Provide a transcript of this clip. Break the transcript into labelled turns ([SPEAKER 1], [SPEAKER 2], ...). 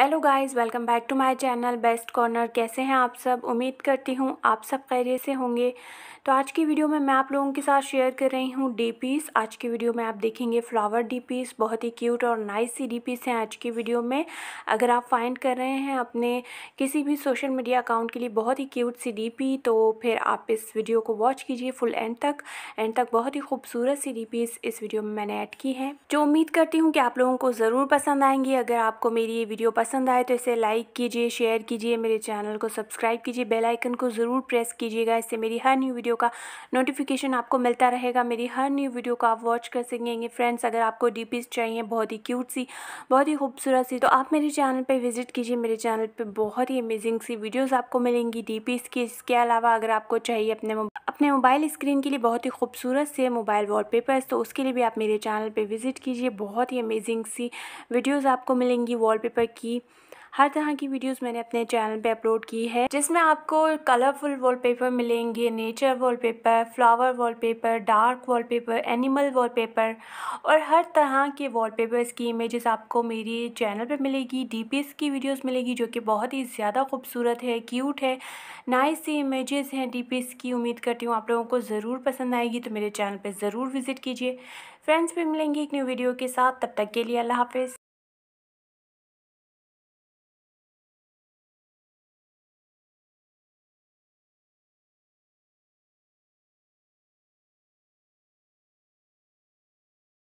[SPEAKER 1] hello guys welcome back to my channel best corner कैसे हैं आप सब उम्मीद करती हूँ आप सब खैरियत से होंगे तो आज की वीडियो में मैं आप लोगों के साथ शेयर कर रही हूँ डी पीस आज की वीडियो में आप देखेंगे फ्लावर डी पीस बहुत ही क्यूट और नाइस सी डी पीस हैं आज की वीडियो में अगर आप फाइंड कर रहे हैं अपने किसी भी सोशल मीडिया अकाउंट के लिए बहुत ही क्यूट सी डी पी तो फिर आप इस वीडियो को वॉच कीजिए फुल एंड तक एंड तक बहुत ही खूबसूरत सी डी पीस इस वीडियो में मैंने ऐड की है जो उम्मीद करती हूँ कि आप लोगों को ज़रूर पसंद आएंगी अगर आपको मेरी ये वीडियो पसंद पसंद आए तो इसे लाइक कीजिए शेयर कीजिए मेरे चैनल को सब्सक्राइब कीजिए बेल आइकन को ज़रूर प्रेस कीजिएगा इससे मेरी हर न्यू वीडियो का नोटिफिकेशन आपको मिलता रहेगा मेरी हर न्यू वीडियो को आप वॉच कर सकेंगे फ्रेंड्स अगर आपको डी चाहिए बहुत ही क्यूट सी बहुत ही खूबसूरत सी तो आप मेरे चैनल पर विजिट कीजिए मेरे चैनल पर बहुत ही अमेजिंग सी वीडियोज़ आपको मिलेंगी डीपीस की इसके अलावा अगर आपको चाहिए अपने अपने मोबाइल स्क्रीन के लिए बहुत ही खूबसूरत से मोबाइल वॉलपेपर्स तो उसके लिए भी आप मेरे चैनल पर विजिट कीजिए बहुत ही अमेजिंग सी वीडियोज़ आपको मिलेंगी वॉलपेपर की हर तरह की वीडियोस मैंने अपने चैनल पे अपलोड की है जिसमें आपको कलरफुल वॉलपेपर मिलेंगे nature wallpaper flower wallpaper dark wallpaper animal wallpaper और हर तरह के वॉलपेपर्स की इमेजेस आपको मेरे चैनल पे मिलेगी डी की वीडियोस मिलेगी जो कि बहुत ही ज़्यादा खूबसूरत है क्यूट है नाइस सी इमेज़ हैं डी की उम्मीद करती हूँ आप लोगों को ज़रूर पसंद आएगी तो मेरे चैनल पर ज़रूर विज़िट कीजिए फ्रेंड्स भी मिलेंगे एक न्यू वीडियो के साथ तब तक के लिए अल्लाह हाफ़